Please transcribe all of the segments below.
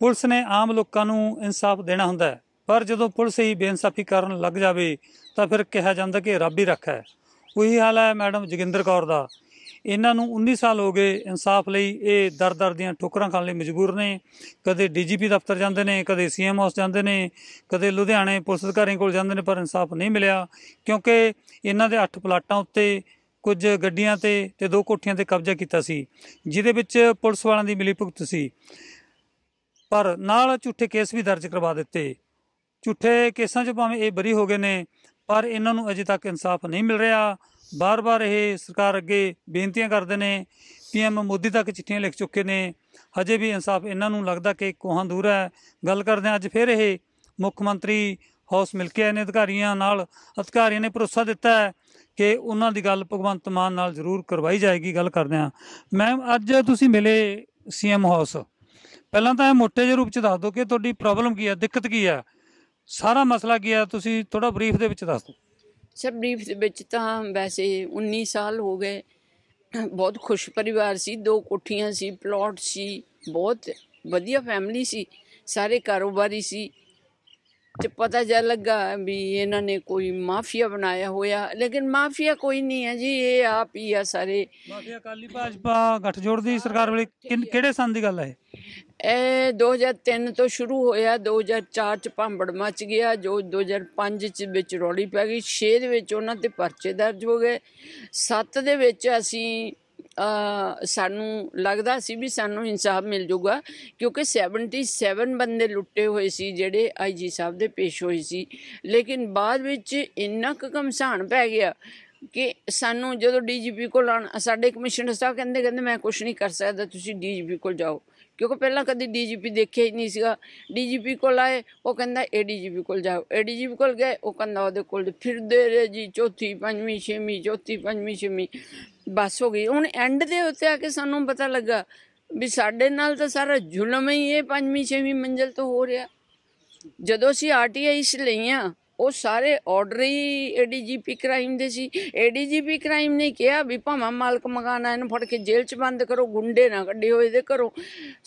Police ਨੇ ਆਮ ਲੋਕਾਂ ਨੂੰ ਇਨਸਾਫ ਦੇਣਾ ਹੁੰਦਾ ਹੈ ਪਰ ਜਦੋਂ ਪੁਲਿਸ ਹੀ ਬੇਇਨਸਾਫੀ ਕਰਨ ਲੱਗ ਜਾਵੇ ਤਾਂ ਫਿਰ ਕਿਹਾ ਜਾਂਦਾ ਕਿ ਰੱਬ ਹੀ ਰੱਖਾ ਹੈ ਉਹੀ ਹਾਲ ਹੈ ਮੈਡਮ ਜਗਿੰਦਰ ਕੌਰ ਦਾ ਇਹਨਾਂ ਨੂੰ 19 ਸਾਲ ਹੋ ਗਏ ਇਨਸਾਫ ਲਈ ਇਹ ਦਰ-ਦਰ ਦੀਆਂ ਠੋਕਰਾਂ ਖਾਣ ਲਈ ਮਜਬੂਰ ਨੇ ਕਦੇ ਡੀਜੀਪੀ ਦਫ਼ਤਰ ਜਾਂਦੇ ਨੇ ਕਦੇ ਸੀਐਮ ਹਾਊਸ ਜਾਂਦੇ ਨੇ ਕਦੇ ਲੁਧਿਆਣੇ ਪੁਲਿਸ ਅਧਿਕਾਰੀਆਂ ਕੋਲ ਜਾਂਦੇ ਨੇ ਪਰ ਇਨਸਾਫ ਨਹੀਂ ਮਿਲਿਆ ਕਿਉਂਕਿ ਇਹਨਾਂ ਦੇ 8 ਪਲਾਟਾਂ ਉੱਤੇ ਕੁਝ ਗੱਡੀਆਂ ਤੇ ਤੇ ਦੋ ਕੋਠੀਆਂ ਤੇ ਕਬਜ਼ਾ ਕੀਤਾ ਸੀ ਜਿਹਦੇ ਵਿੱਚ ਪੁਲਿਸ ਵਾਲਿਆਂ ਦੀ ਮਿਲੀਭੁਗਤ ਸੀ ਪਰ ਨਾਲ ਝੂਠੇ ਕੇਸ ਵੀ ਦਰਜ ਕਰਵਾ ਦਿੱਤੇ ਝੂਠੇ ਕੇਸਾਂ 'ਚ ਭਾਵੇਂ ਇਹ ਬਰੀ ਹੋ ਗਏ ਨੇ ਪਰ ਇਹਨਾਂ ਨੂੰ ਅਜੇ ਤੱਕ ਇਨਸਾਫ ਨਹੀਂ ਮਿਲ ਰਿਹਾ ਬਾਰ-ਬਾਰ ਇਹ ਸਰਕਾਰ ਅੱਗੇ ਬੇਨਤੀਆਂ ਕਰਦੇ ਨੇ ਪੀਐਮ ਮੋਦੀ ਤੱਕ ਚਿੱਠੀਆਂ ਲਿਖ ਚੁੱਕੇ ਨੇ ਹਜੇ ਵੀ ਇਨਸਾਫ ਇਹਨਾਂ ਨੂੰ ਲੱਗਦਾ ਕਿ ਕੋਹਾਂ ਦੂਰ ਹੈ ਗੱਲ ਕਰਦੇ ਆ ਅੱਜ ਫਿਰ ਇਹ ਮੁੱਖ ਮੰਤਰੀ ਹਾਊਸ ਮਿਲ ਕੇ ਆਏ ਨੇ ਅਧਿਕਾਰੀਆਂ ਨਾਲ ਅਧਿਕਾਰੀਆਂ ਨੇ ਭਰੋਸਾ ਦਿੱਤਾ ਹੈ ਕਿ ਉਹਨਾਂ ਦੀ ਗੱਲ ਭਗਵੰਤ ਮਾਨ ਨਾਲ ਜ਼ਰੂਰ ਕਰਵਾਈ ਜਾਏਗੀ ਗੱਲ ਕਰਦੇ ਆ ਮੈਮ ਅੱਜ ਤੁਸੀਂ ਮਿਲੇ ਸੀਐਮ ਹਾਊਸ ਪਹਿਲਾਂ ਤਾਂ ਇਹ ਮੋਟੇ ਜਿਹੇ ਰੂਪ ਚ ਦੱਸ ਦਿਓ ਕਿ ਤੁਹਾਡੀ ਪ੍ਰੋਬਲਮ ਕੀ ਹੈ ਦਿੱਕਤ ਕੀ ਹੈ ਸਾਰਾ ਮਸਲਾ ਕੀ ਹੈ ਤੁਸੀਂ ਥੋੜਾ ਬਰੀਫ ਦੇ ਵਿੱਚ ਦੱਸ ਦਿਓ ਸਰ ਬਰੀਫ ਦੇ ਵਿੱਚ ਤਾਂ ਵੈਸੇ 19 ਸਾਲ ਹੋ ਗਏ ਬਹੁਤ ਖੁਸ਼ ਪਰਿਵਾਰ ਸੀ ਦੋ ਕੋਠੀਆਂ ਸੀ ਪਲਾਟ ਸੀ ਬਹੁਤ ਵਧੀਆ ਫੈਮਿਲੀ ਸੀ ਸਾਰੇ ਕਾਰੋਬਾਰੀ ਸੀ ਤੇ ਪਤਾ ਜਾ ਲੱਗਾ ਵੀ ਇਹਨਾਂ ਨੇ ਕੋਈ ਮਾਫੀਆ ਬਣਾਇਆ ਹੋਇਆ ਲੇਕਿਨ ਮਾਫੀਆ ਕੋਈ ਨਹੀਂ ਹੈ ਜੀ ਇਹ ਆਪ ਹੀ ਆ ਸਾਰੇ ਮਾਫੀਆ ਕਾਲੀ ਭਾਜਪਾ ਗੱਠਜੋੜ ਦੀ ਸਰਕਾਰ ਵੇਲੇ ਕਿਹੜੇ ਸੰਨ ਦੀ ਗੱਲ ਹੈ ਇਹ? ਇਹ 2003 ਤੋਂ ਸ਼ੁਰੂ ਹੋਇਆ 2004 ਚ ਭਾਂਬੜ ਮਚ ਗਿਆ ਜੋ 2005 ਚ ਵਿੱਚ ਰੋਲੀ ਪੈ ਗਈ 6 ਦੇ ਵਿੱਚ ਉਹਨਾਂ ਤੇ ਪਰਚੇ ਦਰਜ ਹੋ ਗਏ 7 ਦੇ ਵਿੱਚ ਅਸੀਂ ਸਾਨੂੰ ਲੱਗਦਾ ਸੀ ਵੀ ਸਾਨੂੰ ਇਨਸਾਫ ਮਿਲ ਜਾਊਗਾ ਕਿਉਂਕਿ 77 ਬੰਦੇ ਲੁੱਟੇ ਹੋਏ ਸੀ ਜਿਹੜੇ ਆਈਜੀ ਸਾਹਿਬ ਦੇ ਪੇਸ਼ ਹੋਏ ਸੀ ਲੇਕਿਨ ਬਾਅਦ ਵਿੱਚ ਇੰਨਾ ਕੁ ਘਮਸਾਨ ਪੈ ਗਿਆ ਕਿ ਸਾਨੂੰ ਜਦੋਂ ਡੀਜੀਪੀ ਕੋਲ ਸਾਡੇ ਕਮਿਸ਼ਨਰ ਸਾਹਿਬ ਕਹਿੰਦੇ ਕਹਿੰਦੇ ਮੈਂ ਕੁਝ ਨਹੀਂ ਕਰ ਸਕਦਾ ਤੁਸੀਂ ਡੀਜੀਪੀ ਕੋਲ ਜਾਓ ਕਿਉਂਕਿ ਪਹਿਲਾਂ ਕਦੀ ਡੀਜੀਪੀ ਦੇਖਿਆ ਹੀ ਨਹੀਂ ਸੀਗਾ ਡੀਜੀਪੀ ਕੋਲ ਆਏ ਉਹ ਕਹਿੰਦਾ ਏਡੀਜੀਪੀ ਕੋਲ ਜਾਓ ਏਡੀਜੀਪੀ ਕੋਲ ਗਏ ਉਹ ਕਹਿੰਦਾ ਉਹਦੇ ਕੋਲ ਫਿਰਦੇ ਰਹੇ ਜੀ ਚੌਥੀ ਪੰਜਵੀਂ ਛੇਵੀਂ ਚੌਥੀ ਪੰਜਵੀਂ ਛੇਵੀਂ ਬਸ ਹੋ ਗਈ ਹੁਣ ਐਂਡ ਦੇ ਉੱਤੇ ਆ ਕੇ ਸਾਨੂੰ ਪਤਾ ਲੱਗਾ ਵੀ ਸਾਡੇ ਨਾਲ ਤਾਂ ਸਾਰਾ ਜ਼ੁਲਮ ਹੀ ਇਹ ਪੰਜਵੀਂ ਛੇਵੀਂ ਮੰਜ਼ਲ ਤੋਂ ਹੋ ਰਿਹਾ ਜਦੋਂ ਅਸੀਂ ਆਰਟੀਆਈ ਇਸ ਲਈਆਂ ਉਹ ਸਾਰੇ ਆਰਡਰ ਹੀ ਏਡੀਜੀਪੀ ਕ੍ਰਾਈਮ ਦੇ ਸੀ ਏਡੀਜੀਪੀ ਕ੍ਰਾਈਮ ਨੇ ਕਿਹਾ ਵੀ ਭਾਵਾਂ ਮਾਲਕ ਮਕਾਨਾ ਇਹਨੂੰ ਫੜ ਕੇ ਜੇਲ੍ਹ 'ਚ ਬੰਦ ਕਰੋ ਗੁੰਡੇ ਨਾ ਕੱਢੇ ਹੋਏ ਦੇ ਕਰੋ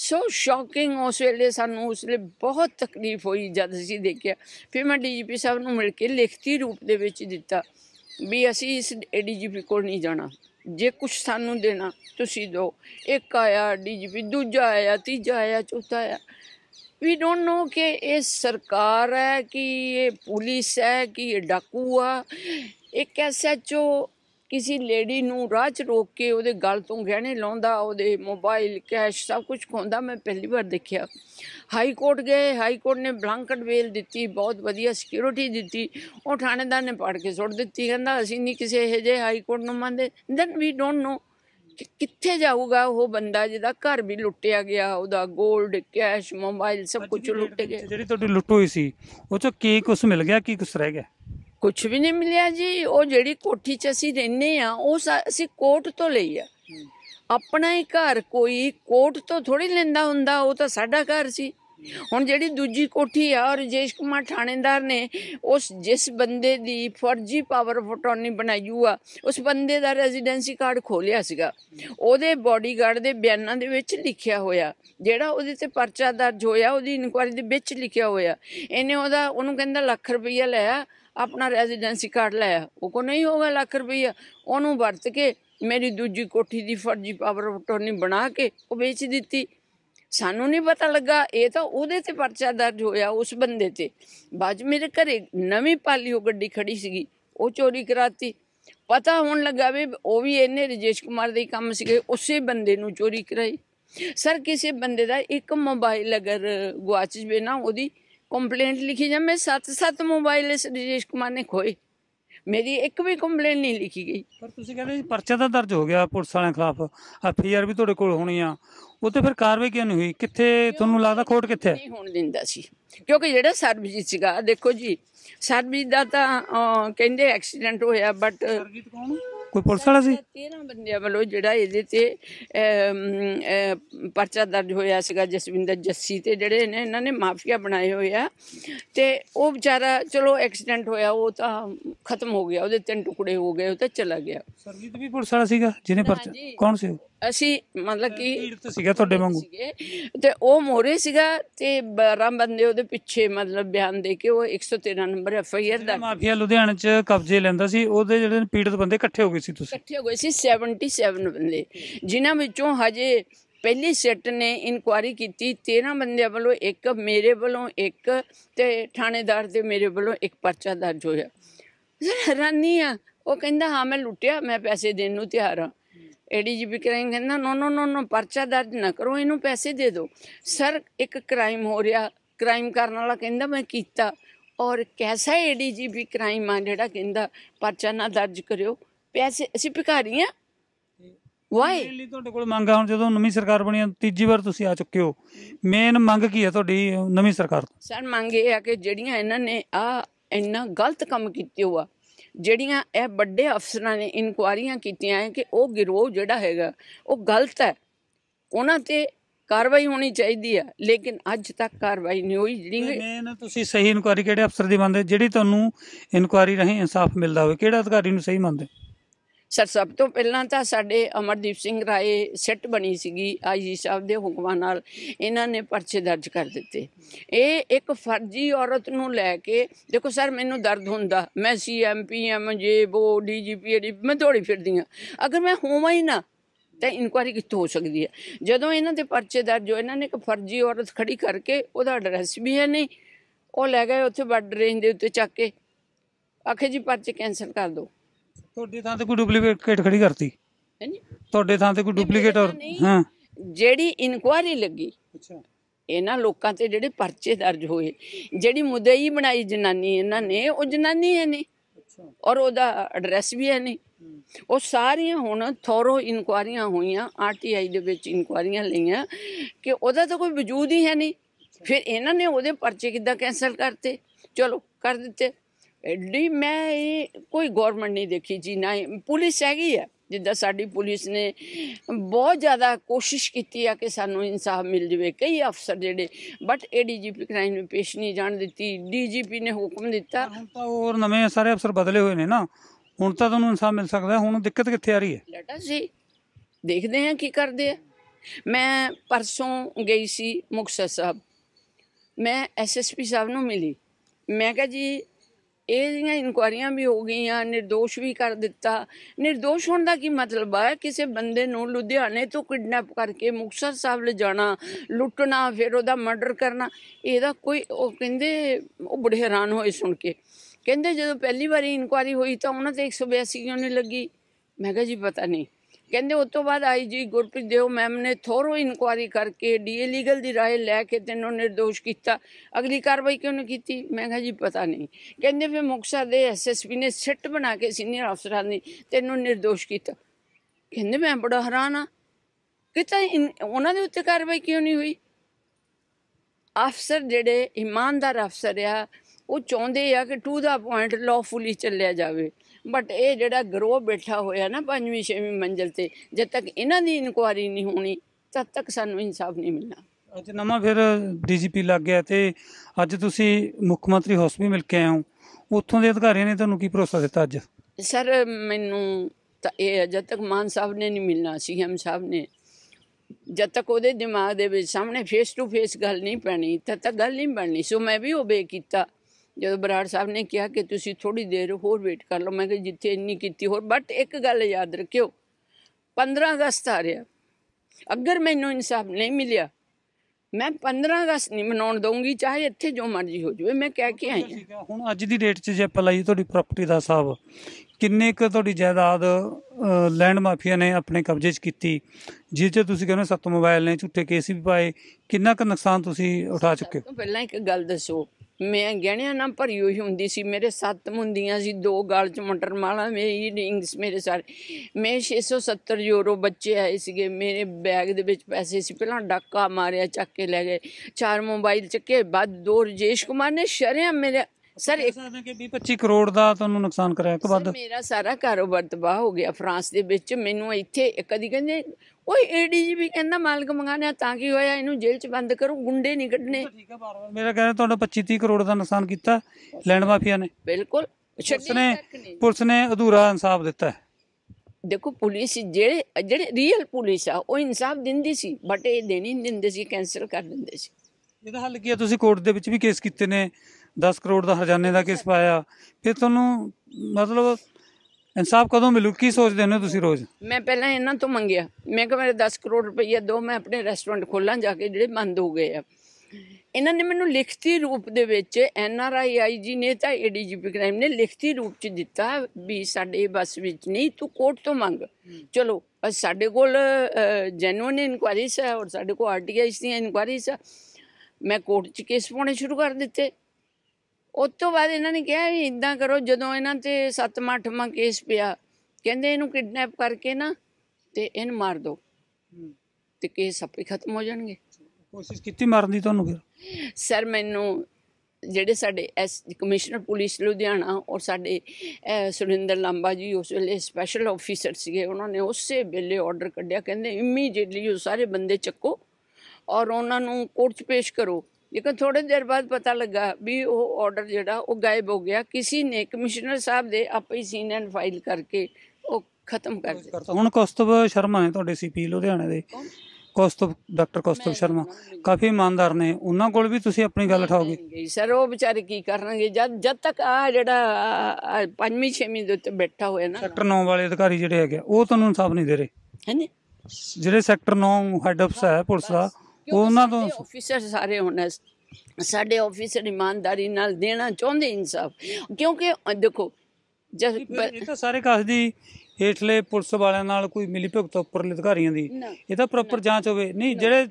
ਸੋ ਸ਼ੌਕਿੰਗ ਉਸ ਵੇਲੇ ਸਾਨੂੰ ਉਸ ਲਈ ਬਹੁਤ ਤਕਲੀਫ ਹੋਈ ਜਦ ਅਸੀਂ ਦੇਖਿਆ ਫਿਰ ਮੈਂ ਡੀਜੀਪੀ ਸਾਹਿਬ ਨੂੰ ਮਿਲ ਕੇ ਲਿਖਤੀ ਰੂਪ ਦੇ ਵਿੱਚ ਦਿੱਤਾ ਵੀ ਅਸੀਂ ਇਸ ਏਡੀਜੀਪੀ ਕੋਲ ਨਹੀਂ ਜਾਣਾ ਜੇ ਕੁਝ ਸਾਨੂੰ ਦੇਣਾ ਤੁਸੀਂ ਦਿਓ ਇੱਕ ਆਇਆ ਡੀਜੀਪੀ ਦੂਜਾ ਆਇਆ ਤੀਜਾ ਆਇਆ ਚੌਥਾ ਆਇਆ ਵੀ ਡੋਨਟ ਨੋ ਕਿ ਇਹ ਸਰਕਾਰ ਹੈ ਕਿ ਇਹ ਪੁਲਿਸ ਹੈ ਕਿ ਇਹ ਡਾਕੂ ਆ ਇੱਕ ਐਸਐਚਓ ਕਿਸੇ ਲੇਡੀ ਨੂੰ ਰਾਹ 'ਚ ਰੋਕ ਕੇ ਉਹਦੇ ਗਲ ਤੋਂ ਗਹਿਣੇ ਲਾਉਂਦਾ ਉਹਦੇ ਮੋਬਾਈਲ ਕੈਸ਼ ਸਭ ਕੁਝ ਖੋਂਦਾ ਮੈਂ ਪਹਿਲੀ ਵਾਰ ਦੇਖਿਆ ਹਾਈ ਕੋਰਟ ਗਏ ਹਾਈ ਕੋਰਟ ਨੇ ਬਲੈਂਕਟ ਵੇਲ ਦਿੱਤੀ ਬਹੁਤ ਵਧੀਆ ਸਿਕਿਉਰਿਟੀ ਦਿੱਤੀ ਉਹ ਥਾਣੇਦਾਰ ਨੇ ਪੜ ਕੇ ਸੁੱਟ ਦਿੱਤੀ ਕਹਿੰਦਾ ਅਸੀਂ ਨਹੀਂ ਕਿਸੇ ਇਹ ਜੇ ਹਾਈ ਕੋਰਟ ਨੂੰ ਮੰਨਦੇ ਦੈਨ ਵੀ ਡੋਨਟ ਨੋ ਕਿੱਥੇ ਜਾਊਗਾ ਉਹ ਬੰਦਾ ਜਿਹਦਾ ਘਰ ਵੀ ਲੁੱਟਿਆ ਗਿਆ ਉਹਦਾ 골ਡ ਕੈਸ਼ ਮੋਬਾਈਲ ਸਭ ਕੁਝ ਲੁੱਟ ਗਿਆ ਜਿਹੜੀ ਤੁਹਾਡੀ ਲੁੱਟ ਹੋਈ ਸੀ ਉਹ ਚ ਕੀ ਕੁਝ ਮਿਲ ਗਿਆ ਕੀ ਕੁਝ ਰਹਿ ਗਿਆ ਕੁਝ ਵੀ ਨਹੀਂ ਮਿਲਿਆ ਜੀ ਉਹ ਜਿਹੜੀ ਕੋਠੀ 'ਚ ਅਸੀਂ ਰਹਿੰਨੇ ਆ ਉਹ ਅਸੀਂ ਕੋਰਟ ਤੋਂ ਲਈ ਆ ਆਪਣਾ ਹੀ ਘਰ ਕੋਈ ਕੋਰਟ ਤੋਂ ਥੋੜੀ ਲੈਂਦਾ ਹੁੰਦਾ ਉਹ ਤਾਂ ਸਾਡਾ ਘਰ ਸੀ ਹੁਣ ਜਿਹੜੀ ਦੂਜੀ ਕੋਠੀ ਆ ਰਜੇਸ਼ ਕੁਮਾਰ ਥਾਣੇਦਾਰ ਨੇ ਉਸ ਜਿਸ ਬੰਦੇ ਦੀ ਫਰਜੀ ਪਾਵਰ ਫੋਟੋਨੀ ਬਣਾਈ ਆ ਉਸ ਬੰਦੇ ਦਾ ਰੈਜ਼ੀਡੈਂਸੀ ਕਾਰਡ ਖੋਲਿਆ ਸੀਗਾ ਉਹਦੇ ਬਾਡੀਗਾਰਡ ਦੇ ਬਿਆਨਾਂ ਦੇ ਵਿੱਚ ਲਿਖਿਆ ਹੋਇਆ ਜਿਹੜਾ ਉਹਦੇ ਤੇ ਪਰਚਾ ਦਰਜ ਹੋਇਆ ਉਹਦੀ ਇਨਕੁਆਇਰੀ ਦੇ ਵਿੱਚ ਲਿਖਿਆ ਹੋਇਆ ਇਹਨੇ ਉਹਦਾ ਉਹਨੂੰ ਕਹਿੰਦਾ ਲੱਖ ਰੁਪਈਆ ਲਿਆ ਆਪਣਾ ਰੈਜ਼ੀਡੈਂਸੀ ਕਾਰਡ ਲਿਆ ਉਹ ਕੋ ਨਹੀਂ ਹੋਗਾ ਲੱਖ ਰੁਪਈਆ ਉਹਨੂੰ ਵਰਤ ਕੇ ਮੇਰੀ ਦੂਜੀ ਕੋਠੀ ਦੀ ਫਰਜੀ ਪਾਵਰ ਅਟਾਰਨੀ ਬਣਾ ਕੇ ਉਹ ਵੇਚ ਦਿੱਤੀ ਸਾਨੂੰ ਨਹੀਂ ਪਤਾ ਲੱਗਾ ਇਹ ਤਾਂ ਉਹਦੇ ਤੇ ਪਰਚਾ ਦਰਜ ਹੋਇਆ ਉਸ ਬੰਦੇ ਤੇ ਬਾਜ ਮੇਰੇ ਘਰੇ ਨਵੀਂ ਪਾਲੀ ਉਹ ਗੱਡੀ ਖੜੀ ਸੀਗੀ ਉਹ ਚੋਰੀ ਕਰਾਤੀ ਪਤਾ ਹੋਣ ਲੱਗਾ ਵੀ ਉਹ ਵੀ ਇਹਨੇ ਰਜੇਸ਼ ਕੁਮਾਰ ਦੇ ਕੰਮ ਸੀਗੇ ਉਸੇ ਬੰਦੇ ਨੂੰ ਚੋਰੀ ਕਰਾਈ ਸਰ ਕਿਸੇ ਬੰਦੇ ਦਾ ਇੱਕ ਮੋਬਾਈਲ ਅਗਰ ਗਵਾਚ ਜਵੇ ਨਾ ਉਹਦੀ ਕੰਪਲੇਂਟ ਲਿਖੀ ਜਾਂ ਮੈਂ 7-7 ਮੋਬਾਈਲ ਇਸ ਰਜੇਸ਼ ਕੁਮਾਰ ਨੇ ਖੋਏ ਮੇਰੀ ਇੱਕ ਵੀ ਕੰਪਲੇਨ ਨਹੀਂ ਲਿਖੀ ਗਈ ਪਰ ਤੁਸੀਂ ਕਹਿੰਦੇ ਸੀ ਪਰਚਾ ਤਾਂ ਦਰਜ ਹੋ ਗਿਆ ਪੁਲਿਸ ਵਾਲਿਆਂ ਖਿਲਾਫ ਐਫ ਆਰ ਵੀ ਤੁਹਾਡੇ ਕੋਲ ਹੋਣੀ ਆ ਉਹ ਤੇ ਫਿਰ ਕਾਰਵਾਈ ਕਿਉਂ ਨਹੀਂ ਹੋਈ ਕਿੱਥੇ ਤੁਹਾਨੂੰ ਲੱਗਦਾ ਕੋਰਟ ਕਿੱਥੇ ਨਹੀਂ ਹੋਣ ਦਿੰਦਾ ਸੀ ਕਿਉਂਕਿ ਜਿਹੜਾ ਸਰਬਜੀਤ ਸੀਗਾ ਦੇਖੋ ਜੀ ਸਰਬਜੀਤ ਦਾ ਤਾਂ ਕਹਿੰਦੇ ਐਕਸੀਡੈਂਟ ਹੋਇਆ ਬਟ ਸਰਬਜੀਤ ਕੌਣ ਕੋਈ ਪੁਲਿਸ ਵਾਲਾ ਸੀ 13 ਬੰਦਿਆਂ ਵੱਲੋਂ ਜਿਹੜਾ ਇਹਦੇ ਤੇ ਪਰਚਾ ਦਰਜ ਹੋਇਆ ਸੀਗਾ ਜਸਵਿੰਦਰ ਜੱਸੀ ਤੇ ਜਿਹੜੇ ਨੇ ਇਹਨਾਂ ਨੇ ਮਾਫੀਆ ਬਣਾਏ ਹੋਏ ਆ ਤੇ ਉਹ ਵਿਚਾਰਾ ਚਲੋ ਐਕਸੀਡੈਂਟ ਹੋਇਆ ਉਹ ਤਾਂ ਖਤਮ ਹੋ ਗਿਆ ਉਹਦੇ ਤਿੰਨ ਟੁਕੜੇ ਹੋ ਗਏ ਉਹ ਤਾਂ ਚਲਾ ਗਿਆ ਸਰਜੀਤ ਵੀ ਪੁਲਿਸ ਵਾਲਾ ਸੀਗਾ ਜਿਹਨੇ ਪਰਚਾ ਕੌਣ ਸੀ ਅਸੀਂ ਮਤਲਬ ਕਿ ਪੀੜਤ ਸੀਗਾ ਤੁਹਾਡੇ ਵਾਂਗੂ ਤੇ ਉਹ ਮੋਰੇ ਸੀਗਾ ਤੇ 12 ਬੰਦੇ ਉਹਦੇ ਪਿੱਛੇ ਮਤਲਬ ਬਿਆਨ ਦੇ ਕੇ ਉਹ 113 ਨੰਬਰ ਐਫ ਆਈ ਆਰ ਦਾ ਮਾਫੀਆ ਲੁਧਿਆਣੇ ਚ ਕਬਜ਼ੇ ਲੈਂਦਾ ਸੀ ਉਹਦੇ ਜਿਹੜੇ ਪੀੜਤ ਬੰਦੇ ਇਕੱਠੇ ਹੋ ਗਏ ਸੀ ਤੁਸੀਂ ਇਕੱਠੇ ਹੋ ਗਏ ਸੀ 77 ਬੰਦੇ ਜਿਨ੍ਹਾਂ ਵਿੱਚੋਂ ਹਜੇ ਪਹਿਲੀ ਸੈਟ ਨੇ ਇਨਕੁਆਰੀ ਕੀਤੀ 13 ਬੰਦਿਆਂ ਵੱਲੋਂ ਇੱਕ ਮੇਰੇ ਵੱਲੋਂ ਇੱਕ ਤੇ ਥਾਣੇਦਾਰ ਦੇ ਮੇਰੇ ਵੱਲੋਂ ਇੱਕ ਪਰਚਾ ਦਰਜ ਹੋਇਆ ਰਾਨੀਆ ਉਹ ਕਹਿੰਦਾ ਹਾਂ ਮੈਂ ਲੁੱਟਿਆ ਮੈਂ ਪੈਸੇ ਦੇਣ ਨੂੰ ਤਿਆਰ ਹਾਂ एडीजीपी ਕ੍ਰਾਈਮ ਕਹਿੰਦਾ नो ਨੋ ਨੋ ਨੋ ਪਰਚਾ ਦਰਜ ਨਾ ਕਰੋ ਇਹਨੂੰ ਪੈਸੇ ਦੇ ਦਿਓ ਸਰ ਇੱਕ ਕ੍ਰਾਈਮ ਹੋ ਰਿਹਾ ਕ੍ਰਾਈਮ ਕਰਨ ਵਾਲਾ ਕਹਿੰਦਾ ਮੈਂ ਕੀਤਾ ਔਰ ਕੈਸਾ ਵੀ ਕ੍ਰਾਈਮ ਆ ਜਿਹੜਾ ਕਹਿੰਦਾ ਪਰਚਾ ਨਾ ਦਰਜ ਕਰਿਓ ਪੈਸੇ ਅਸੀਂ ਭਿਖਾਰੀ ਆ ਵਾਈ ਲਈ ਤੁਹਾਡੇ ਕੋਲ ਮੰਗਾ ਹੁਣ ਜਦੋਂ ਨਵੀਂ ਸਰਕਾਰ ਬਣੀ ਤੀਜੀ ਵਾਰ ਤੁਸੀਂ ਆ ਚੁੱਕੇ ਹੋ ਮੇਨ ਮੰਗ ਕੀ ਹੈ ਤੁਹਾਡੀ ਨਵੀਂ ਸਰਕਾਰ ਤੋਂ ਸਰ ਮੰਗ ਇਹ ਆ ਕਿ ਜਿਹੜੀਆਂ ਇਹਨਾਂ ਨੇ ਆ ਇੰਨਾ ਗਲਤ ਕੰਮ ਕੀਤੇ ਹੋਆ ਜਿਹੜੀਆਂ ਇਹ ਵੱਡੇ ਅਫਸਰਾਂ ਨੇ ਇਨਕੁਆਰੀਆਂ ਕੀਤੀਆਂ ਹੈ ਕਿ ਉਹ ਗਿਰੋਹ ਜਿਹੜਾ ਹੈਗਾ ਉਹ ਗਲਤ ਹੈ ਉਹਨਾਂ ਤੇ ਕਾਰਵਾਈ ਹੋਣੀ ਚਾਹੀਦੀ ਹੈ ਲੇਕਿਨ ਅੱਜ ਤੱਕ ਕਾਰਵਾਈ ਨਹੀਂ ਹੋਈ ਜਿਹੜੀ ਨਹੀਂ ਨਾ ਤੁਸੀਂ ਸਹੀ ਇਨਕੁਆਰੀ ਕਿਹੜੇ ਅਫਸਰ ਦੀ ਮੰਨਦੇ ਜਿਹੜੀ ਤੁਹਾਨੂੰ ਇਨਕੁਆਰੀ ਰਹੀਂ ਇਨਸਾਫ ਮਿਲਦਾ ਹੋਵੇ ਕਿਹੜਾ ਅਧਿਕਾਰੀ ਨੂੰ ਸਹੀ ਮੰਨਦੇ ਸਰ ਸਭ ਤੋਂ ਪਹਿਲਾਂ ਤਾਂ ਸਾਡੇ ਅਮਰਦੀਪ ਸਿੰਘ ਰਾਏ ਸੈੱਟ ਬਣੀ ਸੀਗੀ ਆਈਜੀ ਸਾਹਿਬ ਦੇ ਹੁਕਮਾਂ ਨਾਲ ਇਹਨਾਂ ਨੇ ਪਰਚੇ ਦਰਜ ਕਰ ਦਿੱਤੇ ਇਹ ਇੱਕ ਫਰਜ਼ੀ ਔਰਤ ਨੂੰ ਲੈ ਕੇ ਦੇਖੋ ਸਰ ਮੈਨੂੰ ਦਰਦ ਹੁੰਦਾ ਮੈਂ ਸੀਐਮਪੀ ਐਮ ਜੇ ਬੋ ਡੀਜੀਪੀ ਮੈਂ ਥੋੜੀ ਫਿਰਦੀ ਆ ਅਗਰ ਮੈਂ ਹੋਵਾਂ ਹੀ ਨਾ ਤਾਂ ਇਨਕੁਆਰੀ ਕਿੱਥੋਂ ਹੋ ਸਕਦੀ ਹੈ ਜਦੋਂ ਇਹਨਾਂ ਦੇ ਪਰਚੇ ਦਰਜ ਹੋ ਇਹਨਾਂ ਨੇ ਇੱਕ ਫਰਜ਼ੀ ਔਰਤ ਖੜੀ ਕਰਕੇ ਉਹਦਾ ਐਡਰੈਸ ਵੀ ਹੈ ਨਹੀਂ ਉਹ ਲੈ ਗਏ ਉੱਥੇ ਬਾਰਡਰ ਰੇਂਜ ਦੇ ਉੱਤੇ ਚੱਕ ਕੇ ਆਖੇ ਜੀ ਪਰਚੇ ਕੈਨਸਲ ਕਰ ਦਿਓ ਤੁਹਾਡੇ ਥਾਂ ਤੇ ਕੋਈ ਡੁਪਲੀਕੇਟ ਖੜੀ ਕਰਤੀ ਹਾਂਜੀ ਤੁਹਾਡੇ ਥਾਂ ਤੇ ਕੋਈ ਡੁਪਲੀਕੇਟ ਔਰ ਹਾਂ ਜਿਹੜੀ ਇਨਕੁਆਰੀ ਲੱਗੀ ਅੱਛਾ ਇਹਨਾਂ ਲੋਕਾਂ ਤੇ ਜਿਹੜੇ ਪਰਚੇ ਦਰਜ ਹੋਏ ਜਿਹੜੀ ਮੁਦਈ ਬਣਾਈ ਜਨਾਨੀ ਇਹਨਾਂ ਨੇ ਉਹ ਜਨਾਨੀ ਹੈ ਨਹੀਂ ਅੱਛਾ ਔਰ ਉਹਦਾ ਐਡਰੈਸ ਵੀ ਹੈ ਨਹੀਂ ਉਹ ਸਾਰੀਆਂ ਹੁਣ ਥੋਰੋ ਇਨਕੁਆਰੀਆਂ ਹੋਈਆਂ ਆਰਟੀਆਈ ਦੇ ਵਿੱਚ ਇਨਕੁਆਰੀਆਂ ਲਈਆਂ ਕਿ ਉਹਦਾ ਤਾਂ ਕੋਈ ਵਜੂਦ ਹੀ ਹੈ ਨਹੀਂ ਫਿਰ ਇਹਨਾਂ ਨੇ ਉਹਦੇ ਪਰਚੇ ਕਿੱਦਾਂ ਕੈਨਸਲ ਕਰਤੇ ਚਲੋ ਕਰ ਦਿੱਤੇ ਐਡੀ ਮੈਂ ਇਹ ਕੋਈ ਗਵਰਨਮੈਂਟ ਨਹੀਂ ਦੇਖੀ ਜੀ ਨਾ ਪੁਲਿਸ ਹੈਗੀ ਹੈ ਜਿੱਦਾਂ ਸਾਡੀ ਪੁਲਿਸ ਨੇ ਬਹੁਤ ਜ਼ਿਆਦਾ ਕੋਸ਼ਿਸ਼ ਕੀਤੀ ਆ ਕਿ ਸਾਨੂੰ ਇਨਸਾਫ ਮਿਲ ਜਵੇ ਕਈ ਅਫਸਰ ਜਿਹੜੇ ਬਟ ਏਡੀਜੀਪੀ ਕ੍ਰਾਈਮ ਨੂੰ ਪੇਸ਼ ਨਹੀਂ ਜਾਣ ਦਿੱਤੀ ਡੀਜੀਪੀ ਨੇ ਹੁਕਮ ਦਿੱਤਾ ਹੁਣ ਤਾਂ ਹੋਰ ਨਵੇਂ ਸਾਰੇ ਅਫਸਰ ਬਦਲੇ ਹੋਏ ਨੇ ਨਾ ਹੁਣ ਤਾਂ ਤੁਹਾਨੂੰ ਇਨਸਾਫ ਮਿਲ ਸਕਦਾ ਹੁਣ ਦਿੱਕਤ ਕਿੱਥੇ ਆ ਰਹੀ ਹੈ ਲੈਟ ਜੀ ਦੇਖਦੇ ਹਾਂ ਕੀ ਕਰਦੇ ਆ ਮੈਂ ਪਰਸੋਂ ਗਈ ਸੀ ਮੁਖਸਰ ਸਾਹਿਬ ਮੈਂ ਐਸਐਸਪੀ ਸਾਹਿਬ ਨੂੰ ਮਿਲੀ ਮੈਂ ਕਿਹਾ ਜੀ ਇਹਦੀਆਂ ਇਨਕੁਆਰੀਆਂ ਵੀ ਹੋ ਗਈਆਂ નિર્ਦੋਸ਼ ਵੀ ਕਰ ਦਿੱਤਾ નિર્ਦੋਸ਼ ਹੋਣ ਦਾ ਕੀ ਮਤਲਬ ਹੈ ਕਿਸੇ ਬੰਦੇ ਨੂੰ ਲੁਧਿਆਣੇ ਤੋਂ ਕਿਡਨੈਪ ਕਰਕੇ ਮੁਕਸਰ ਸਾਹਿਬ ਲਿਜਾਣਾ ਲੁੱਟਣਾ ਫਿਰ ਉਹਦਾ ਮਰਡਰ ਕਰਨਾ ਇਹਦਾ ਕੋਈ ਉਹ ਕਹਿੰਦੇ ਉਹ ਬੜੇ ਹੈਰਾਨ ਹੋਏ ਸੁਣ ਕੇ ਕਹਿੰਦੇ ਜਦੋਂ ਪਹਿਲੀ ਵਾਰੀ ਇਨਕੁਆਰੀ ਹੋਈ ਤਾਂ ਉਹਨਾਂ ਤੇ 182 ਕਿਉਂ ਨਹੀਂ ਲੱਗੀ ਮੈਂ ਕਿਹਾ ਜੀ ਪਤਾ ਨਹੀਂ ਕਹਿੰਦੇ ਉਸ ਤੋਂ ਬਾਅਦ I G Gurpreet Dev ma'am ਨੇ ਥੋਰੋ ਇਨਕੁਆਰੀ ਕਰਕੇ ਡੀਏ ਲੀਗਲ ਦੀ رائے ਲੈ ਕੇ ਤੈਨੂੰ ਨਿਰਦੋਸ਼ ਕੀਤਾ ਅਗਲੀ ਕਾਰਵਾਈ ਕਿਉਂ ਨਹੀਂ ਕੀਤੀ ਮੈਂ ਕਿਹਾ ਜੀ ਪਤਾ ਨਹੀਂ ਕਹਿੰਦੇ ਫਿਰ ਮੁਕਸਾ ਦੇ ਐਸਐਸਪੀ ਨੇ ਸਿੱਟ ਬਣਾ ਕੇ ਸੀਨੀਅਰ ਅਫਸਰਾਂ ਨੇ ਤੈਨੂੰ ਨਿਰਦੋਸ਼ ਕੀਤਾ ਕਹਿੰਦੇ ਮੈਂ ਬੜਾ ਹੈਰਾਨ ਆ ਕਿਤਾ ਉਹਨਾਂ ਦੇ ਉੱਤੇ ਕਾਰਵਾਈ ਕਿਉਂ ਨਹੀਂ ਹੋਈ ਅਫਸਰ ਜਿਹੜੇ ਇਮਾਨਦਾਰ ਅਫਸਰ ਆ ਉਹ ਚਾਹੁੰਦੇ ਆ ਕਿ ਟੂ ਦਾ ਪੁਆਇੰਟ ਲਾਫੁਲੀ ਚੱਲਿਆ ਜਾਵੇ ਬਟ ਇਹ ਜਿਹੜਾ ਗਰੋ ਬੈਠਾ ਹੋਇਆ ਨਾ ਪੰਜਵੀਂ ਛੇਵੀਂ ਮੰਜ਼ਲ ਤੇ ਜਦ ਤੱਕ ਇਹਨਾਂ ਦੀ ਇਨਕੁਆਰੀ ਨਹੀਂ ਹੋਣੀ ਤਦ ਤੱਕ ਸਾਨੂੰ ਇਨਸਾਫ ਨਹੀਂ ਮਿਲਣਾ ਅੱਜ ਨਵਾਂ ਫਿਰ ਡੀਜੀਪੀ ਲੱਗ ਗਿਆ ਤੇ ਅੱਜ ਤੁਸੀਂ ਮੁੱਖ ਮੰਤਰੀ ਹਾਊਸ ਵੀ ਮਿਲ ਕੇ ਆਏ ਹੋ ਉੱਥੋਂ ਦੇ ਅਧਿਕਾਰੀਆਂ ਨੇ ਤੁਹਾਨੂੰ ਕੀ ਭਰੋਸਾ ਦਿੱਤਾ ਅੱਜ ਸਰ ਮੈਨੂੰ ਤਾਂ ਇਹ ਜਦ ਤੱਕ ਮਾਨ ਸਾਹਿਬ ਨੇ ਨਹੀਂ ਮਿਲਣਾ ਸੀਐਮ ਸਾਹਿਬ ਨੇ ਜਦ ਤੱਕ ਉਹਦੇ ਦਿਮਾਗ ਦੇ ਵਿੱਚ ਸਾਹਮਣੇ ਫੇਸ ਟੂ ਫੇਸ ਗੱਲ ਨਹੀਂ ਪੈਣੀ ਤਦ ਤੱਕ ਗੱਲ ਨਹੀਂ ਬਣਨੀ ਸੋ ਮੈਂ ਵੀ ਉਹ ਬੇ ਕੀਤਾ ਜਦੋਂ ਬਰਾੜ ਸਾਹਿਬ ਨੇ ਕਿਹਾ ਕਿ ਤੁਸੀਂ ਥੋੜੀ ਦੇਰ ਹੋਰ ਵੇਟ ਕਰ ਲਓ ਮੈਂ ਕਿ ਜਿੱਥੇ ਇੰਨੀ ਕੀਤੀ ਹੋਰ ਬਟ ਇੱਕ ਗੱਲ ਯਾਦ ਰੱਖਿਓ 15 ਅਗਸਤ ਆ ਰਿਹਾ ਅਗਰ ਮੈਨੂੰ ਇਨਸਾਫ ਨਹੀਂ ਮਿਲਿਆ ਮੈਂ 15 ਅਗਸਤ ਨਹੀਂ ਮਨਾਉਣ ਦਊਂਗੀ ਚਾਹੇ ਇੱਥੇ ਜੋ ਮਰਜ਼ੀ ਹੋ ਜਾਵੇ ਮੈਂ ਕਹਿ ਕੇ ਆਈ ਹਾਂ ਹੁਣ ਅੱਜ ਦੀ ਡੇਟ 'ਚ ਜੇ ਆਪਾਂ ਲਈ ਤੁਹਾਡੀ ਪ੍ਰਾਪਰਟੀ ਦਾ ਹਿਸਾਬ ਕਿੰਨੇ ਕੁ ਤੁਹਾਡੀ ਜਾਇਦਾਦ ਲੈਂਡ ਮਾਫੀਆ ਨੇ ਆਪਣੇ ਕਬਜ਼ੇ 'ਚ ਕੀਤੀ ਜਿਸ 'ਚ ਤੁਸੀਂ ਕਹਿੰਦੇ ਸੱਤ ਮੋਬਾਈਲ ਨੇ ਝੂਠੇ ਕੇਸ ਵੀ ਪਾਏ ਕਿੰਨਾ ਕੁ ਨੁਕਸਾਨ ਤੁਸੀਂ ਉਠਾ ਚੁੱਕੇ ਪਹਿਲਾਂ ਇੱਕ ਗੱਲ ਦੱਸੋ ਮੈਂ ਗਹਿਣਿਆਂ ਨਾਲ ਭਰੀ ਹੋਈ ਹੁੰਦੀ ਸੀ ਮੇਰੇ ਸੱਤ ਮੁੰਦੀਆਂ ਸੀ ਦੋ ਗਾਲ ਚ ਮਟਰ ਮਾਲਾ ਮੇਰੀ ਰਿੰਗਸ ਮੇਰੇ ਸਾਰੇ ਮੈਂ 670 ਯੂਰੋ ਬੱਚੇ ਆਏ ਸੀਗੇ ਮੇਰੇ ਬੈਗ ਦੇ ਵਿੱਚ ਪੈਸੇ ਸੀ ਪਹਿਲਾਂ ਡਾਕਾ ਮਾਰਿਆ ਚੱਕ ਕੇ ਲੈ ਗਏ ਚਾਰ ਮੋਬਾਈਲ ਚੱਕੇ ਬਾਅਦ ਦੋ ਰਜੇਸ਼ ਕੁਮਾਰ ਨੇ ਸ਼ਰਿਆ ਮੇਰੇ ਸਰ ਇਹ ਨੇ ਕਿ 20 25 ਕਰੋੜ ਦਾ ਤੁਹਾਨੂੰ ਨੁਕਸਾਨ ਕਰਾਇਆ ਇੱਕ ਵੱਧ ਮੇਰਾ ਸਾਰਾ ਕਾਰੋਬਾਰ ਤਬਾਹ ਹੋ ਗਿਆ ਫਰਾਂਸ ਦੇ ਵਿੱਚ ਮੈਨੂੰ ਇੱਥੇ ਕਦੀ ਕਹਿੰਦੇ ਓਏ ਏਡੀਜੀ ਵੀ ਕਹਿੰਦਾ ਮਾਲਕ ਮੰਗਾਣਾ ਤਾਂ ਕੀ ਹੋਇਆ ਇਹਨੂੰ ਜੇਲ੍ਹ 'ਚ ਬੰਦ ਕਰੋ ਗੁੰਡੇ ਨਹੀਂ ਕੱਢਨੇ ਠੀਕ ਹੈ ਬਾਰ-ਬਾਰ ਮੇਰਾ ਕਹਿੰਦਾ ਤੁਹਾਡਾ 25 30 ਕਰੋੜ ਦਾ ਨੁਕਸਾਨ ਕੀਤਾ ਲੈਂਡ ਮਾਫੀਆ ਨੇ ਬਿਲਕੁਲ ਪੁਲਿਸ ਨੇ ਪੁਲਿਸ ਨੇ ਅਧੂਰਾ ਇਨਸਾਫ ਦਿੱਤਾ ਦੇਖੋ ਪੁਲਿਸ ਜਿਹੜੇ ਜਿਹੜੇ ਰੀਅਲ ਪੁਲਿਸ ਆ ਉਹ ਇਨਸਾਫ ਦਿੰਦੀ ਸੀ ਬਟ ਇਹ ਦੇਣੀ ਨਹੀਂ ਦਿੰਦੇ ਸੀ ਕੈਨਸਲ ਕਰ ਦਿੰਦੇ ਸੀ ਇਹਦਾ ਹੱਲ ਕੀ ਆ ਤੁਸੀਂ ਕੋਰਟ ਦੇ ਵਿੱਚ ਵੀ ਕੇਸ ਕੀਤੇ ਨੇ 10 ਕਰੋੜ ਦਾ ਹਰਜਾਨੇ ਦਾ ਕੇਸ ਪਾਇਆ ਫਿਰ ਤੁਹਾਨੂੰ ਮਤਲਬ ਇਨਸਾਫ ਕਦੋਂ ਮਿਲੂ ਕੀ ਸੋਚਦੇ ਨੇ ਤੁਸੀਂ ਰੋਜ਼ ਮੈਂ ਪਹਿਲਾਂ ਇਹਨਾਂ ਤੋਂ ਮੰਗਿਆ ਮੈਂ ਕਿਹਾ ਮੇਰੇ 10 ਕਰੋੜ ਰੁਪਈਆ ਦੋ ਮੈਂ ਆਪਣੇ ਰੈਸਟੋਰੈਂਟ ਖੋਲਾਂ ਜਾ ਕੇ ਜਿਹੜੇ ਬੰਦ ਹੋ ਗਏ ਆ ਇਹਨਾਂ ਨੇ ਮੈਨੂੰ ਲਿਖਤੀ ਰੂਪ ਦੇ ਵਿੱਚ ਐਨ ਆਰ ਆਈ ਆਈ ਜੀ ਨੇ ਤਾਂ ਪੀ ਕ੍ਰਾਈਮ ਨੇ ਲਿਖਤੀ ਰੂਪ ਚ ਦਿੱਤਾ ਵੀ ਸਾਡੇ ਬਸ ਵਿੱਚ ਨਹੀਂ ਤੂੰ ਕੋਰਟ ਤੋਂ ਮੰਗ ਚਲੋ ਸਾਡੇ ਕੋਲ ਜੈਨੂਇਨ ਇਨਕੁਆਰੀਸ ਹੈ ਔਰ ਸਾਡੇ ਕੋਲ ਆਈ ਦੀਆਂ ਇਨਕੁਆਰੀਸ ਹੈ ਮੈਂ ਕੋਰਟ ਚ ਕੇਸ ਪਾਉਣੇ ਸ਼ੁਰੂ ਕਰ ਦਿੱਤੇ ਉਸ ਤੋਂ ਬਾਅਦ ਇਹਨਾਂ ਨੇ ਕਿਹਾ ਵੀ ਇਦਾਂ ਕਰੋ ਜਦੋਂ ਇਹਨਾਂ ਤੇ ਸੱਤਵਾਂ ਅੱਠਵਾਂ ਕੇਸ ਪਿਆ ਕਹਿੰਦੇ ਇਹਨੂੰ ਕਿਡਨੈਪ ਕਰਕੇ ਨਾ ਤੇ ਇਹਨੂੰ ਮਾਰ ਦੋ ਤੇ ਕੇਸ ਆਪੇ ਖਤਮ ਹੋ ਜਾਣਗੇ ਕੋਸ਼ਿਸ਼ ਕੀਤੀ ਮਾਰਨ ਦੀ ਤੁਹਾਨੂੰ ਫਿਰ ਸਰ ਮੈਨੂੰ ਜਿਹੜੇ ਸਾਡੇ ਐਸ ਕਮਿਸ਼ਨਰ ਪੁਲਿਸ ਲੁਧਿਆਣਾ ਔਰ ਸਾਡੇ ਸੁਰਿੰਦਰ ਲੰਬਾ ਜੀ ਉਸ ਵੇਲੇ ਸਪੈਸ਼ਲ ਆਫੀਸਰ ਸੀਗੇ ਉਹਨਾਂ ਨੇ ਉਸੇ ਵੇਲੇ ਆਰਡਰ ਕੱਢਿਆ ਕਹਿੰਦੇ ਇਮੀਡੀਏਟਲੀ ਉਹ ਸਾਰੇ ਬੰਦੇ ਚੱਕੋ ਔਰ ਉਹਨਾਂ ਨੂੰ ਕੋਰਟ 'ਚ ਪੇਸ਼ ਕਰੋ ਲੇਕਿਨ ਥੋੜੇ ਦਿਨ ਬਾਅਦ ਪਤਾ ਲੱਗਾ ਵੀ ਉਹ ਆਰਡਰ ਜਿਹੜਾ ਉਹ ਗਾਇਬ ਹੋ ਗਿਆ ਕਿਸੇ ਨੇ ਕਮਿਸ਼ਨਰ ਸਾਹਿਬ ਦੇ ਆਪੇ ਹੀ ਸੀਨ ਐਂਡ ਫਾਈਲ ਕਰਕੇ ਉਹ ਖਤਮ ਕਰ ਦਿੱਤਾ ਹੁਣ ਕੌਸਤਵ ਸ਼ਰਮਾ ਹੈ ਤੁਹਾਡੇ ਸੀਪੀ ਲੁਧਿਆਣੇ ਦੇ ਕੌਸਤਵ ਡਾਕਟਰ ਕੌਸਤਵ ਸ਼ਰਮਾ ਕਾਫੀ ਇਮਾਨਦਾਰ ਨੇ ਉਹਨਾਂ ਕੋਲ ਵੀ ਤੁਸੀਂ ਆਪਣੀ ਗੱਲ ਠਾਓਗੇ ਸਰ ਉਹ ਵਿਚਾਰੇ ਕੀ ਕਰਨਗੇ ਜਦ ਜਦ ਤੱਕ ਆ ਜਿਹੜਾ ਪੰਜਵੀਂ ਛੇਵੀਂ ਦੇ ਉੱਤੇ ਬੈਠਾ ਹੋਇਆ ਨਾ ਸੈਕਟਰ 9 ਵਾਲੇ ਅਧਿਕਾਰੀ ਜਿਹੜੇ ਹੈਗੇ ਉਹ ਤੁਹਾਨੂੰ ਇਨਸਾਫ ਨਹੀਂ ਦੇ ਰਹੇ ਨਹੀਂ ਜਿਹੜੇ ਸੈਕਟਰ 9 ਹੈਡ ਆਫਸ ਹੈ ਪੁਲਿਸ ਦਾ ਉਹਨਾਂ ਤੋਂ ਆਫੀਸਰ ਸਾਰੇ ਹੋਨੈਸਟ ਸਾਡੇ ਆਫੀਸਰ ਇਮਾਨਦਾਰੀ ਨਾਲ ਦੇਣਾ ਚਾਹੁੰਦੇ ਇਨਸਾਫ ਕਿਉਂਕਿ ਦੇਖੋ ਜਸ ਇਹ ਤਾਂ ਸਾਰੇ ਕਾਸ ਦੀ ਹੇਠਲੇ ਪੁਲਿਸ ਵਾਲਿਆਂ ਨਾਲ ਕੋਈ ਮਿਲੀ ਭੁਗਤ ਉੱਪਰਲੇ ਅਧਿਕਾਰੀਆਂ ਦੀ ਇਹ ਤਾਂ ਪ੍ਰੋਪਰ ਜਾਂਚ ਹੋਵੇ ਨਹੀਂ ਜਿਹੜੇ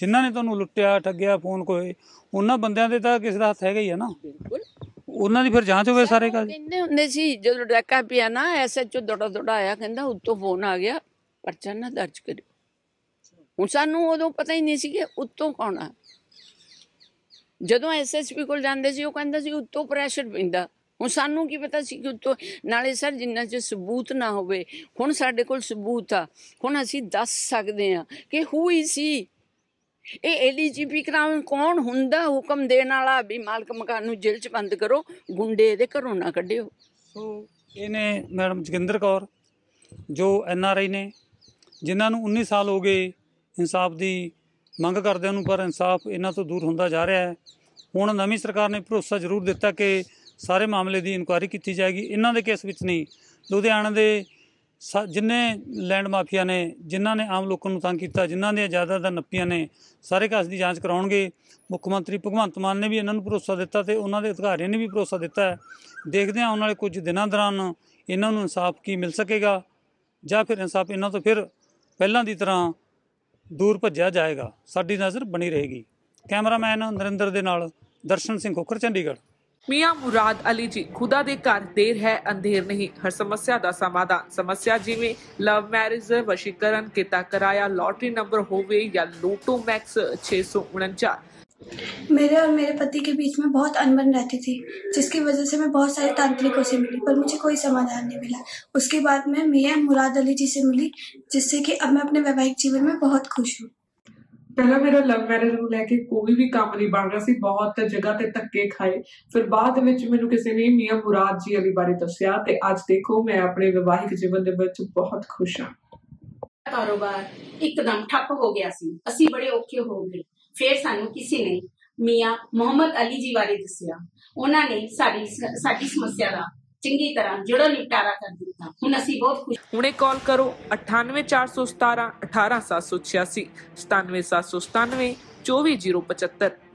ਜਿਨ੍ਹਾਂ ਨੇ ਤੁਹਾਨੂੰ ਲੁੱਟਿਆ ਠੱਗਿਆ ਫੋਨ ਕੋਈ ਉਹਨਾਂ ਬੰਦਿਆਂ ਦੇ ਤਾਂ ਕਿਸੇ ਦਾ ਹੱਥ ਹੈਗਾ ਹੀ ਹੈ ਨਾ ਬਿਲਕੁਲ ਉਹਨਾਂ ਦੀ ਫਿਰ ਜਾਂਚ ਹੋਵੇ ਸਾਰੇ ਕਾਜ ਕਹਿੰਦੇ ਹੁੰਦੇ ਸੀ ਜਦੋਂ ਡਾਕਾ ਪਿਆ ਨਾ ਐਸਐਚਓ ਦੜਾ ਦੜਾ ਆਇਆ ਕਹਿੰਦਾ ਉੱਤੋਂ ਫੋਨ ਆ ਗਿਆ ਪਰਚਾ ਨਾ ਦਰਜ ਕਰਿਓ ਹੁਣ ਸਾਨੂੰ ਉਦੋਂ ਪਤਾ ਹੀ ਨਹੀਂ ਸੀ ਕਿ ਉੱਤੋਂ ਕੌਣ ਆ ਜਦੋਂ ਐਸਐਸਪੀ ਕੋਲ ਜਾਂਦੇ ਸੀ ਉਹ ਕਹਿੰਦਾ ਸੀ ਉੱਤੋਂ ਪ੍ਰੈਸ਼ਰ ਪੈਂਦਾ ਹੁਣ ਸਾਨੂੰ ਕੀ ਪਤਾ ਸੀ ਕਿ ਉੱਤੋਂ ਨਾਲੇ ਸਰ ਜਿੰਨਾ ਚ ਸਬੂਤ ਨਾ ਹੋਵੇ ਹੁਣ ਸਾਡੇ ਕੋਲ ਸਬੂਤ ਆ ਹੁਣ ਅਸੀਂ ਦੱਸ ਸਕਦੇ ਆ ਕਿ ਹੂ ਹੀ ਸੀ ਇਹ ਐਲੀਜੀਪੀ e ਕਰਾਉਣ ਕੌਣ ਹੁੰਦਾ ਹੁਕਮ ਦੇਣ ਵਾਲਾ ਵੀ ਮਾਲਕ ਮਕਾਨ ਨੂੰ ਜੇਲ੍ਹ ਚ ਬੰਦ ਕਰੋ ਗੁੰਡੇ ਇਹਦੇ ਘਰੋਂ ਨਾ ਕੱਢਿਓ ਸੋ ਇਹਨੇ ਮੈਡਮ ਜਗਿੰਦਰ ਕੌਰ ਜੋ ਐਨਆਰਆਈ ਨੇ ਜਿਨ੍ਹਾਂ ਨੂੰ 19 ਸਾਲ ਹੋ ਗਏ ਇਨਸਾਫ ਦੀ ਮੰਗ ਕਰਦੇ ਉਹਨੂੰ ਪਰ ਇਨਸਾਫ ਇਹਨਾਂ ਤੋਂ ਦੂਰ ਹੁੰਦਾ ਜਾ ਰਿਹਾ ਹੈ ਹੁਣ ਨਵੀਂ ਸਰਕਾਰ ਨੇ ਭਰੋਸਾ ਜ਼ਰੂਰ ਦਿੱਤਾ ਕਿ ਸਾਰੇ ਮਾਮਲੇ ਦੀ ਇਨਕੁਆਇਰੀ ਕੀਤੀ ਜਾਏਗੀ ਇਹਨਾਂ ਦੇ ਕੇਸ ਵਿੱਚ ਨਹੀਂ ਲੁਧਿਆਣਾ ਦੇ ਜਿੰਨੇ ਲੈਂਡ ਮਾਫੀਆ ਨੇ ਜਿਨ੍ਹਾਂ ਨੇ ਆਮ ਲੋਕਾਂ ਨੂੰ ਤੰਗ ਕੀਤਾ ਜਿਨ੍ਹਾਂ ਦੀਆਂ ਜਾਇਦਾਦਾਂ ਨੱਪੀਆਂ ਨੇ ਸਾਰੇ ਕੇਸ ਦੀ ਜਾਂਚ ਕਰਾਉਣਗੇ ਮੁੱਖ ਮੰਤਰੀ ਭਗਵੰਤ ਮਾਨ ਨੇ ਵੀ ਇਹਨਾਂ ਨੂੰ ਭਰੋਸਾ ਦਿੱਤਾ ਤੇ ਉਹਨਾਂ ਦੇ ਅਧਿਕਾਰੀਆਂ ਨੇ ਵੀ ਭਰੋਸਾ ਦਿੱਤਾ ਹੈ ਦੇਖਦੇ ਹਾਂ ਆਉਣ ਵਾਲੇ ਕੁਝ ਦਿਨਾਂ ਦੌਰਾਨ ਇਹਨਾਂ ਨੂੰ ਇਨਸਾਫ ਕੀ ਮਿਲ ਸਕੇਗਾ ਜਾਂ ਫਿਰ ਇਨਸਾਫ ਇਹਨਾਂ ਤੋਂ ਫਿਰ ਪਹਿਲਾਂ ਦੀ ਤਰ੍ਹਾਂ ਦੂਰ ਭੱਜਿਆ ਜਾਏਗਾ ਸਾਡੀ ਨਜ਼ਰ ਬਣੀ ਰਹੇਗੀ ਕੈਮਰਾਮੈਨ ਨਰਿੰਦਰ ਦੇ ਨਾਲ ਦਰਸ਼ਨ ਸਿੰਘ ਖੋਖਰ ਚੰਡੀਗੜ੍ਹ ਮੀਆਂ ਮੁਰਾਦ ਅਲੀ ਜੀ ਖੁਦਾ ਦੇ ਘਰ ਦੇਰ ਹੈ ਅੰਧੇਰ ਨਹੀਂ ਹਰ ਸਮੱਸਿਆ ਦਾ ਸਮਾਧਾਨ ਸਮੱਸਿਆ ਜਿਵੇਂ ਲਵ ਮੈਰਿਜ ਵਸ਼ੀਕਰਨ ਕੀਤਾ ਕਰਾਇਆ ਲੋਟਰੀ ਨੰਬਰ ਹੋਵੇ ਜਾਂ ਲੋਟੋ ਮੈਕਸ 649 मेरे और मेरे पति के बीच में बहुत अनबन रहती थी जिसकी वजह से मैं बहुत सारे तांत्रिकों से मिली पर मुझे कोई समाधान नहीं मिला उसके बाद में मैं मुराद अली जी से मिली जिससे कि अब मैं अपने वैवाहिक जीवन में बहुत खुश हूँ ਪਹਿਲਾਂ ਮੇਰਾ ਲਵ ਮੈਰਿਜ ਨੂੰ ਲੈ ਕੇ ਕੋਈ ਵੀ ਕੰਮ ਨਹੀਂ ਬਣ ਰਿਹਾ ਸੀ ਬਹੁਤ ਜਗ੍ਹਾ ਤੇ ਧੱਕੇ ਖਾਏ ਫਿਰ ਬਾਅਦ ਵਿੱਚ ਮੈਨੂੰ ਕਿਸੇ ਨੇ ਮੀਆਂ ਮੁਰਾਦ ਜੀ ਅਲੀ ਬਾਰੇ ਦੱਸਿਆ ਤੇ ਅੱਜ ਦੇਖੋ ਮੈਂ ਆਪਣੇ ਵਿਵਾਹਿਕ ਜੀਵਨ ਦੇ ਵਿੱਚ ਬਹੁਤ ਖੁਸ਼ ਹਾਂ ਕਾਰੋਬਾਰ ਇੱਕਦਮ ਠੱਪ ਹੋ ਗਿਆ ਸੀ ਅਸੀਂ ਬੜੇ ਔਖੇ ਹੋ ਗਏ ਫਿਰ ਸਾਨੂੰ ਕਿਸੇ ਨੇ ਮੀਆਂ ਮੁਹੰਮਦ ਅਲੀ ਜੀ ਬਾਰੇ ਦੱਸਿਆ ਉਹਨਾਂ ਨੇ ਸਾਡੀ ਸਾਡੀ ਸਮੱਸਿਆ ਦਾ ਚੰਗੀ ਤਰ੍ਹਾਂ ਜੜੋ ਨਿਪਟਾਰਾ ਕਰ ਦਿੱਤਾ ਹੁਣ ਅਸੀਂ ਬਹੁਤ ਖੁਸ਼ ਹੁਣੇ ਕਾਲ ਕਰੋ 98417 18786 97797 24075